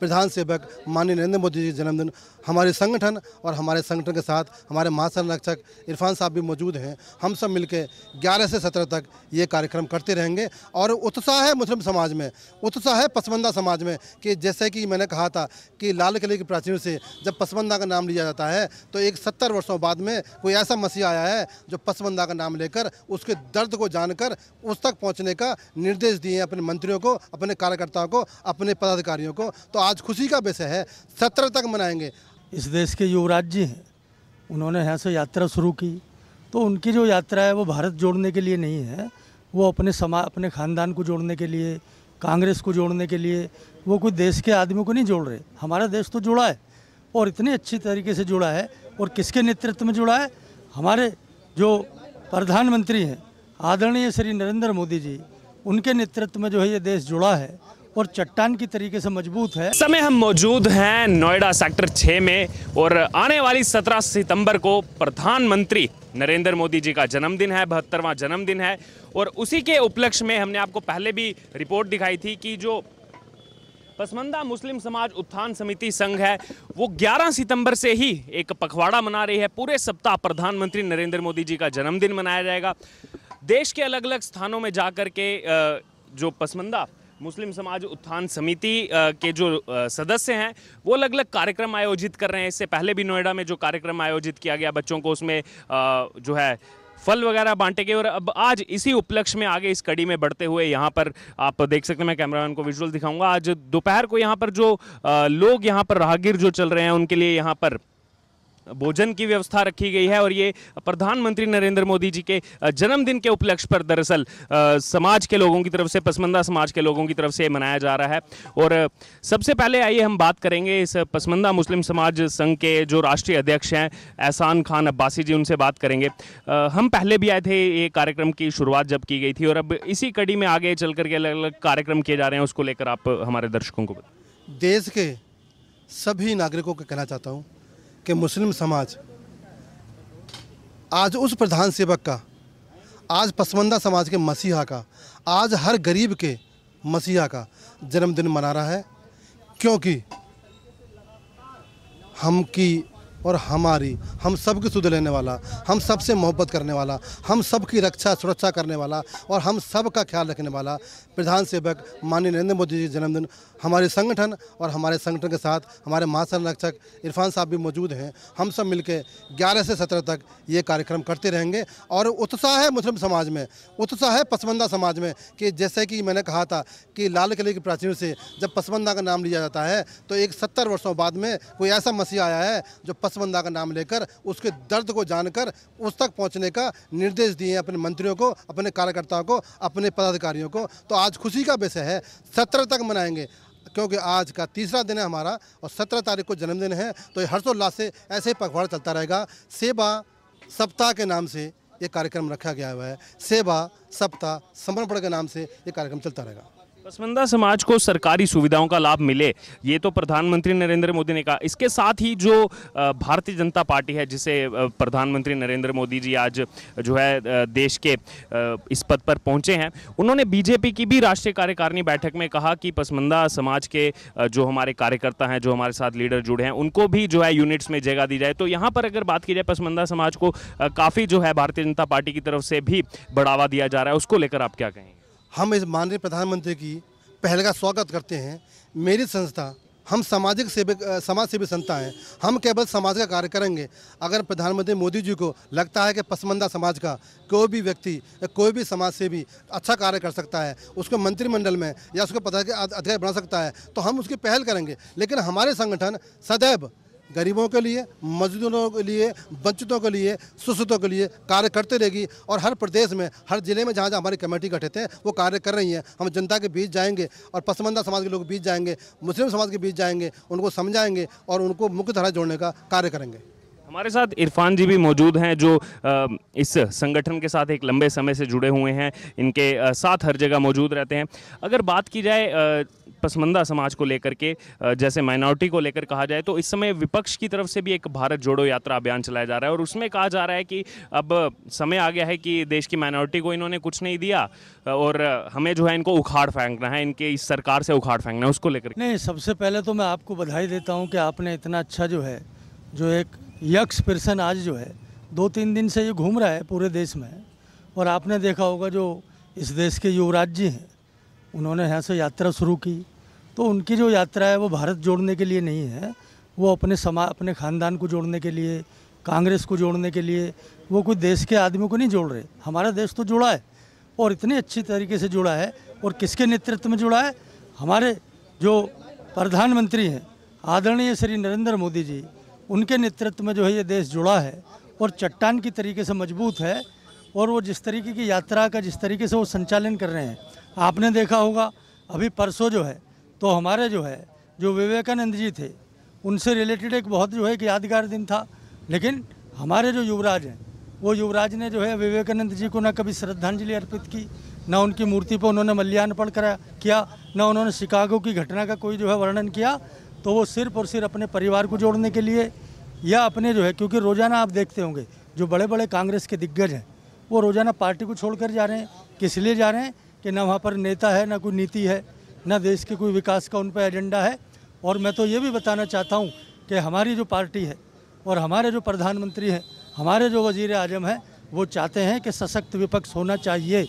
प्रधान सेवक माननीय नरेंद्र मोदी जी जन्मदिन हमारे संगठन और हमारे संगठन के साथ हमारे महासंरक्षक इरफान साहब भी मौजूद हैं हम सब मिलकर 11 से 17 तक ये कार्यक्रम करते रहेंगे और उत्साह है मुस्लिम समाज में उत्साह है पसमंदा समाज में कि जैसे कि मैंने कहा था कि लाल किले की प्राचीन से जब पसमंदा का नाम लिया जाता है तो एक सत्तर वर्षों बाद में कोई ऐसा मसीह आया है जो पसमंदा का नाम लेकर उसके दर्द को जानकर उस तक पहुँचने का निर्देश दिए अपने मंत्रियों को अपने कार्यकर्ताओं को अपने पदाधिकारियों को तो आज खुशी का विषय है सत्रह तक मनाएंगे इस देश के युवराज जी हैं उन्होंने यहाँ से यात्रा शुरू की तो उनकी जो यात्रा है वो भारत जोड़ने के लिए नहीं है वो अपने समाज अपने ख़ानदान को जोड़ने के लिए कांग्रेस को जोड़ने के लिए वो कोई देश के आदमी को नहीं जोड़ रहे हमारा देश तो जुड़ा है और इतने अच्छी तरीके से जुड़ा है और किसके नेतृत्व में जुड़ा है हमारे जो प्रधानमंत्री हैं आदरणीय श्री नरेंद्र मोदी जी उनके नेतृत्व में जो है ये देश जुड़ा है और चट्टान की तरीके से मजबूत है समय हम मौजूद हैं नोएडा सेक्टर 6 में और आने वाली 17 सितंबर को प्रधानमंत्री नरेंद्र मोदी जी का जन्मदिन है बहत्तरवा जन्मदिन है और उसी के उपलक्ष्य में हमने आपको पहले भी रिपोर्ट दिखाई थी कि जो पसमंदा मुस्लिम समाज उत्थान समिति संघ है वो 11 सितंबर से ही एक पखवाड़ा मना रही है पूरे सप्ताह प्रधानमंत्री नरेंद्र मोदी जी का जन्मदिन मनाया जाएगा देश के अलग अलग स्थानों में जाकर के जो पसमंदा मुस्लिम समाज उत्थान समिति के जो सदस्य हैं वो अलग अलग कार्यक्रम आयोजित कर रहे हैं इससे पहले भी नोएडा में जो कार्यक्रम आयोजित किया गया बच्चों को उसमें जो है फल वगैरह बांटे गए और अब आज इसी उपलक्ष्य में आगे इस कड़ी में बढ़ते हुए यहाँ पर आप देख सकते हैं मैं कैमरामैन को विजुअल दिखाऊंगा आज दोपहर को यहाँ पर जो लोग यहाँ पर राहगीर जो चल रहे हैं उनके लिए यहाँ पर भोजन की व्यवस्था रखी गई है और ये प्रधानमंत्री नरेंद्र मोदी जी के जन्मदिन के उपलक्ष्य पर दरअसल समाज के लोगों की तरफ से पसमंदा समाज के लोगों की तरफ से मनाया जा रहा है और सबसे पहले आइए हम बात करेंगे इस पसमंदा मुस्लिम समाज संघ के जो राष्ट्रीय अध्यक्ष हैं एहसान खान अब्बासी जी उनसे बात करेंगे हम पहले भी आए थे ये कार्यक्रम की शुरुआत जब की गई थी और अब इसी कड़ी में आगे चल करके अलग अलग कार्यक्रम किए जा रहे हैं उसको लेकर आप हमारे दर्शकों को देश के सभी नागरिकों को कहना चाहता हूँ कि मुस्लिम समाज आज उस प्रधान सेवक का आज पसमंदा समाज के मसीहा का आज हर गरीब के मसीहा का जन्मदिन मना रहा है क्योंकि हम की और हमारी हम सब की सुध लेने वाला हम सब से मोहब्बत करने वाला हम सब की रक्षा सुरक्षा करने वाला और हम सब का ख्याल रखने वाला प्रधान सेवक माननीय नरेंद्र मोदी जी जन्मदिन हमारे संगठन और हमारे संगठन के साथ हमारे महासंरक्षक इरफान साहब भी मौजूद हैं हम सब मिलकर 11 से 17 तक ये कार्यक्रम करते रहेंगे और उत्साह है मुस्लिम समाज में उत्साह है पसमंदा समाज में कि जैसे कि मैंने कहा था कि लाल किले की प्राचीन से जब पसमंदा का नाम लिया जाता है तो एक सत्तर वर्षों बाद में कोई ऐसा मसीह आया है जो पसमंदा का नाम लेकर उसके दर्द को जानकर उस तक पहुंचने का निर्देश दिए अपने मंत्रियों को अपने कार्यकर्ताओं को अपने पदाधिकारियों को तो आज खुशी का विषय है सत्रह तक मनाएंगे क्योंकि आज का तीसरा दिन है हमारा और सत्रह तारीख को जन्मदिन है तो हर्षोल्लास से ऐसे ही पखवाड़ा चलता रहेगा सेवा सप्ताह के नाम से ये कार्यक्रम रखा गया हुआ है सेवा सप्ताह समर्पण के नाम से ये कार्यक्रम चलता रहेगा पसमंदा समाज को सरकारी सुविधाओं का लाभ मिले ये तो प्रधानमंत्री नरेंद्र मोदी ने कहा इसके साथ ही जो भारतीय जनता पार्टी है जिसे प्रधानमंत्री नरेंद्र मोदी जी आज जो है देश के इस पद पर पहुंचे हैं उन्होंने बीजेपी की भी राष्ट्रीय कार्यकारिणी बैठक में कहा कि पसमंदा समाज के जो हमारे कार्यकर्ता हैं जो हमारे साथ लीडर जुड़े हैं उनको भी जो है यूनिट्स में जगह दी जाए तो यहाँ पर अगर बात की जाए पसमंदा समाज को काफ़ी जो है भारतीय जनता पार्टी की तरफ से भी बढ़ावा दिया जा रहा है उसको लेकर आप क्या कहेंगे हम इस माननीय प्रधानमंत्री की पहल का स्वागत करते हैं मेरी संस्था हम सामाजिक सेवक समाज सेवी संस्था हैं हम केवल समाज का कार्य करेंगे अगर प्रधानमंत्री मोदी जी को लगता है कि पसमंदा समाज का कोई भी व्यक्ति कोई भी समाज सेवी अच्छा कार्य कर सकता है उसको मंत्रिमंडल में या उसको पदाधिकारी बना सकता है तो हम उसकी पहल करेंगे लेकिन हमारे संगठन सदैव गरीबों के लिए मजदूरों के लिए वंचितों के लिए सुसुतों के लिए कार्य करते रहेगी और हर प्रदेश में हर जिले में जहाँ जहाँ हमारी कमेटी गठित है वो कार्य कर रही हैं हम जनता के बीच जाएंगे और पसमंदा समाज के लोग बीच जाएंगे मुस्लिम समाज के बीच जाएंगे उनको समझाएंगे और उनको मुख्यधारा जोड़ने का कार्य करेंगे हमारे साथ इरफान जी भी मौजूद हैं जो इस संगठन के साथ एक लंबे समय से जुड़े हुए हैं इनके साथ हर जगह मौजूद रहते हैं अगर बात की जाए पसमंदा समाज को लेकर के जैसे माइनॉरिटी को लेकर कहा जाए तो इस समय विपक्ष की तरफ से भी एक भारत जोड़ो यात्रा अभियान चलाया जा रहा है और उसमें कहा जा रहा है कि अब समय आ गया है कि देश की माइनॉरिटी को इन्होंने कुछ नहीं दिया और हमें जो है इनको उखाड़ फेंकना है इनके इस सरकार से उखाड़ फेंकना है उसको लेकर नहीं सबसे पहले तो मैं आपको बधाई देता हूँ कि आपने इतना अच्छा जो है जो एक यक्स पर्सन आज जो है दो तीन दिन से ये घूम रहा है पूरे देश में और आपने देखा होगा जो इस देश के युवराज जी हैं उन्होंने यहाँ से यात्रा शुरू की तो उनकी जो यात्रा है वो भारत जोड़ने के लिए नहीं है वो अपने समा अपने ख़ानदान को जोड़ने के लिए कांग्रेस को जोड़ने के लिए वो कोई देश के आदमी को नहीं जोड़ रहे हमारा देश तो जुड़ा है और इतने अच्छी तरीके से जुड़ा है और किसके नेतृत्व में जुड़ा है हमारे जो प्रधानमंत्री हैं आदरणीय श्री नरेंद्र मोदी जी उनके नेतृत्व में जो है ये देश जुड़ा है और चट्टान की तरीके से मजबूत है और वो जिस तरीके की यात्रा का जिस तरीके से वो संचालन कर रहे हैं आपने देखा होगा अभी परसों जो है तो हमारे जो है जो विवेकानंद जी थे उनसे रिलेटेड एक बहुत जो है एक यादगार दिन था लेकिन हमारे जो युवराज हैं वो युवराज ने जो है विवेकानंद जी को ना कभी श्रद्धांजलि अर्पित की ना उनकी मूर्ति पर उन्होंने मल्यार्पण कराया किया ना उन्होंने शिकागो की घटना का कोई जो है वर्णन किया तो वो सिर्फ और सिर्फ अपने परिवार को जोड़ने के लिए या अपने जो है क्योंकि रोज़ाना आप देखते होंगे जो बड़े बड़े कांग्रेस के दिग्गज हैं वो रोज़ाना पार्टी को छोड़कर जा रहे हैं किस लिए जा रहे हैं कि ना वहाँ पर नेता है ना कोई नीति है ना देश के कोई विकास का उन पर एजेंडा है और मैं तो ये भी बताना चाहता हूँ कि हमारी जो पार्टी है और हमारे जो प्रधानमंत्री हैं हमारे जो वजीर आजम हैं वो चाहते हैं कि सशक्त विपक्ष होना चाहिए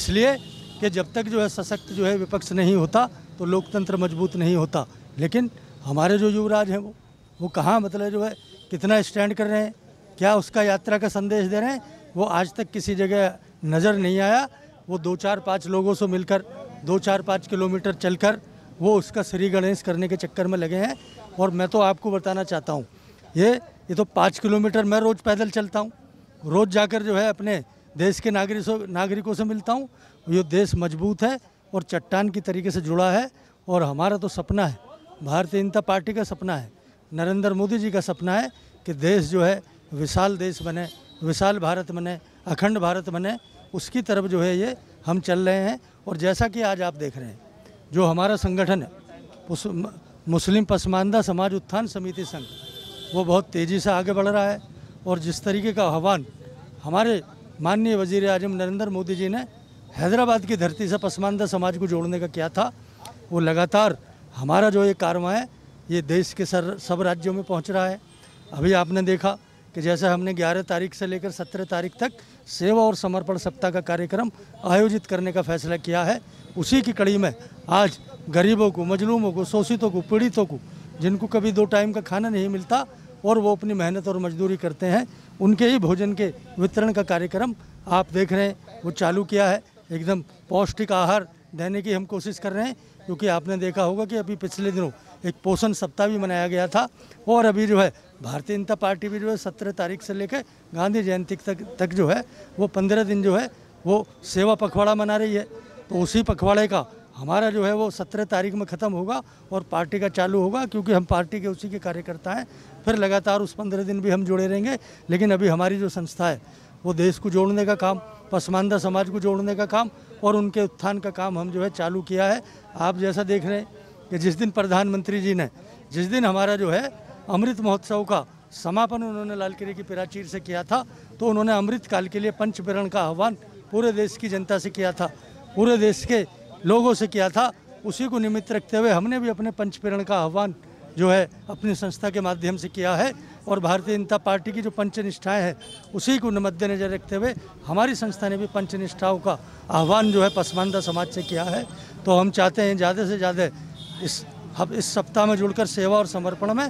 इसलिए कि जब तक जो है सशक्त जो है विपक्ष नहीं होता तो लोकतंत्र मजबूत नहीं होता लेकिन हमारे जो युवराज हैं वो वो कहाँ मतलब जो है कितना स्टैंड कर रहे हैं क्या उसका यात्रा का संदेश दे रहे हैं वो आज तक किसी जगह नज़र नहीं आया वो दो चार पाँच लोगों से मिलकर दो चार पाँच किलोमीटर चलकर वो उसका श्री गणेश करने के चक्कर में लगे हैं और मैं तो आपको बताना चाहता हूँ ये ये तो पाँच किलोमीटर मैं रोज़ पैदल चलता हूँ रोज़ जाकर जो है अपने देश के नागरिकों नागरिकों से मिलता हूँ ये देश मजबूत है और चट्टान की तरीके से जुड़ा है और हमारा तो सपना है भारतीय जनता पार्टी का सपना है नरेंद्र मोदी जी का सपना है कि देश जो है विशाल देश बने विशाल भारत बने अखंड भारत बने उसकी तरफ जो है ये हम चल रहे हैं और जैसा कि आज आप देख रहे हैं जो हमारा संगठन है मुस्लिम पसमानदा समाज उत्थान समिति संघ वो बहुत तेज़ी से आगे बढ़ रहा है और जिस तरीके का आह्वान हमारे माननीय वजीर अजम नरेंद्र मोदी जी ने हैदराबाद की धरती से पसमानदा समाज को जोड़ने का किया था वो लगातार हमारा जो ये कारवा है ये देश के सर सब राज्यों में पहुंच रहा है अभी आपने देखा कि जैसे हमने 11 तारीख से लेकर 17 तारीख तक सेवा और समर्पण सप्ताह का कार्यक्रम आयोजित करने का फैसला किया है उसी की कड़ी में आज गरीबों को मजलूमों को शोषितों को पीड़ितों को जिनको कभी दो टाइम का खाना नहीं मिलता और वो अपनी मेहनत और मजदूरी करते हैं उनके ही भोजन के वितरण का कार्यक्रम आप देख रहे हैं वो चालू किया है एकदम पौष्टिक आहार देने की हम कोशिश कर रहे हैं क्योंकि आपने देखा होगा कि अभी पिछले दिनों एक पोषण सप्ताह भी मनाया गया था और अभी जो है भारतीय जनता पार्टी भी जो है सत्रह तारीख से लेकर गांधी जयंती तक तक जो है वो पंद्रह दिन जो है वो सेवा पखवाड़ा मना रही है तो उसी पखवाड़े का हमारा जो है वो सत्रह तारीख में ख़त्म होगा और पार्टी का चालू होगा क्योंकि हम पार्टी के उसी के कार्यकर्ता हैं फिर लगातार उस पंद्रह दिन भी हम जुड़े रहेंगे लेकिन अभी हमारी जो संस्था है वो देश को जोड़ने का काम पसमानदा समाज को जोड़ने का काम और उनके उत्थान का काम हम जो है चालू किया है आप जैसा देख रहे हैं कि जिस दिन प्रधानमंत्री जी ने जिस दिन हमारा जो है अमृत महोत्सव का समापन उन्होंने लाल किले की प्राचीर से किया था तो उन्होंने अमृत काल के लिए पंच प्रेरण का आह्वान पूरे देश की जनता से किया था पूरे देश के लोगों से किया था उसी को निमित्त रखते हुए हमने भी अपने पंच प्रेरण का आह्वान जो है अपनी संस्था के माध्यम से किया है और भारतीय जनता पार्टी की जो पंचनिष्ठाएँ हैं उसी को मद्देनज़र रखते हुए हमारी संस्था ने भी पंचनिष्ठाओं का आह्वान जो है पसमानदा समाज से किया है तो हम चाहते हैं ज़्यादा से ज़्यादा इस हम इस सप्ताह में जुड़कर सेवा और समर्पण में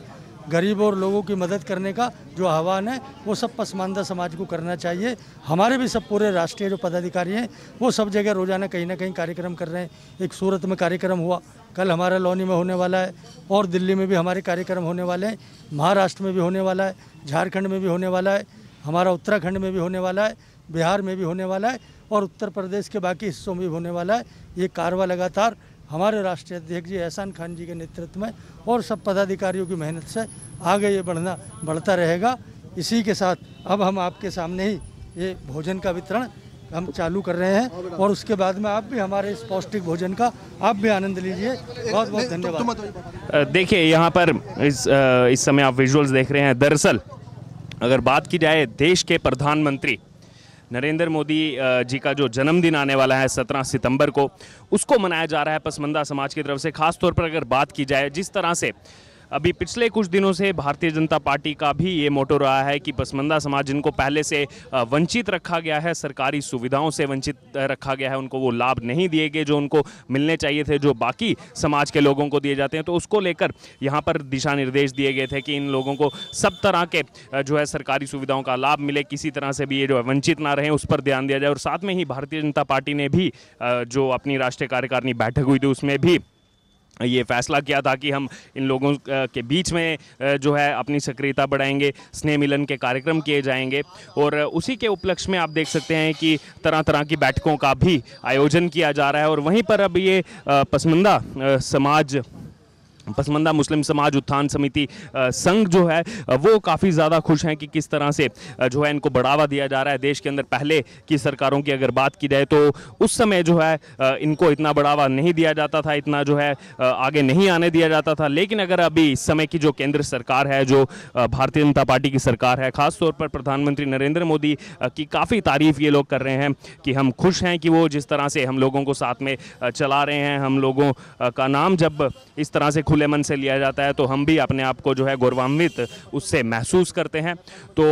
गरीब और लोगों की मदद करने का जो आह्वान है वो सब पसमानदा समाज को करना चाहिए हमारे भी सब पूरे राष्ट्रीय जो पदाधिकारी हैं वो सब जगह रोजाना कहीं ना कहीं कार्यक्रम कर रहे हैं एक सूरत में कार्यक्रम हुआ कल हमारा लौनी में होने वाला है और दिल्ली में भी हमारे कार्यक्रम होने वाले हैं महाराष्ट्र में भी होने वाला है झारखंड में भी होने वाला है हमारा उत्तराखंड में भी होने वाला है बिहार में भी होने वाला है और उत्तर प्रदेश के बाकी हिस्सों में भी होने वाला है ये कारवा लगातार हमारे राष्ट्रीय अध्यक्ष जी एहसान खान जी के नेतृत्व में और सब पदाधिकारियों की मेहनत से आगे ये बढ़ना बढ़ता रहेगा इसी के साथ अब हम आपके सामने ही ये भोजन का वितरण हम चालू कर रहे हैं और उसके बाद में आप भी हमारे इस पौष्टिक भोजन का आप भी आनंद लीजिए बहुत बहुत धन्यवाद देखिए यहाँ पर इस इस समय आप विजुअल्स देख रहे हैं दरअसल अगर बात की जाए देश के प्रधानमंत्री नरेंद्र मोदी जी का जो जन्मदिन आने वाला है 17 सितंबर को उसको मनाया जा रहा है पसमंदा समाज की तरफ से खासतौर पर अगर बात की जाए जिस तरह से अभी पिछले कुछ दिनों से भारतीय जनता पार्टी का भी ये मोटो रहा है कि पसमंदा समाज जिनको पहले से वंचित रखा गया है सरकारी सुविधाओं से वंचित रखा गया है उनको वो लाभ नहीं दिए गए जो उनको मिलने चाहिए थे जो बाकी समाज के लोगों को दिए जाते हैं तो उसको लेकर यहाँ पर दिशा निर्देश दिए गए थे कि इन लोगों को सब तरह के जो है सरकारी सुविधाओं का लाभ मिले किसी तरह से भी ये जो है वंचित ना रहे उस पर ध्यान दिया जाए और साथ में ही भारतीय जनता पार्टी ने भी जो अपनी राष्ट्रीय कार्यकारिणी बैठक हुई थी उसमें भी ये फैसला किया था कि हम इन लोगों के बीच में जो है अपनी सक्रियता बढ़ाएंगे स्नेह मिलन के कार्यक्रम किए जाएंगे और उसी के उपलक्ष्य में आप देख सकते हैं कि तरह तरह की बैठकों का भी आयोजन किया जा रहा है और वहीं पर अब ये पसमंदा समाज पसमंदा मुस्लिम समाज उत्थान समिति संघ जो है वो काफ़ी ज़्यादा खुश हैं कि किस तरह से जो है इनको बढ़ावा दिया जा रहा है देश के अंदर पहले की सरकारों की अगर बात की जाए तो उस समय जो है इनको इतना बढ़ावा नहीं दिया जाता था इतना जो है आगे नहीं आने दिया जाता था लेकिन अगर अभी इस समय की जो केंद्र सरकार है जो भारतीय जनता पार्टी की सरकार है ख़ासतौर पर प्रधानमंत्री नरेंद्र मोदी की काफ़ी तारीफ ये लोग कर रहे हैं कि हम खुश हैं कि वो जिस तरह से हम लोगों को साथ में चला रहे हैं हम लोगों का नाम जब इस तरह से खुले मन से लिया जाता है तो हम भी अपने आप को जो है गौरवान्वित उससे महसूस करते हैं तो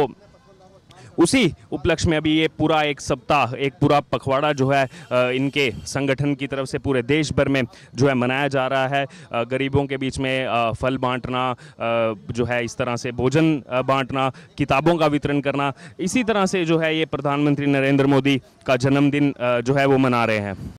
उसी उपलक्ष्य में अभी ये पूरा एक सप्ताह एक पूरा पखवाड़ा जो है इनके संगठन की तरफ से पूरे देश भर में जो है मनाया जा रहा है गरीबों के बीच में फल बांटना जो है इस तरह से भोजन बांटना किताबों का वितरण करना इसी तरह से जो है ये प्रधानमंत्री नरेंद्र मोदी का जन्मदिन जो है वो मना रहे हैं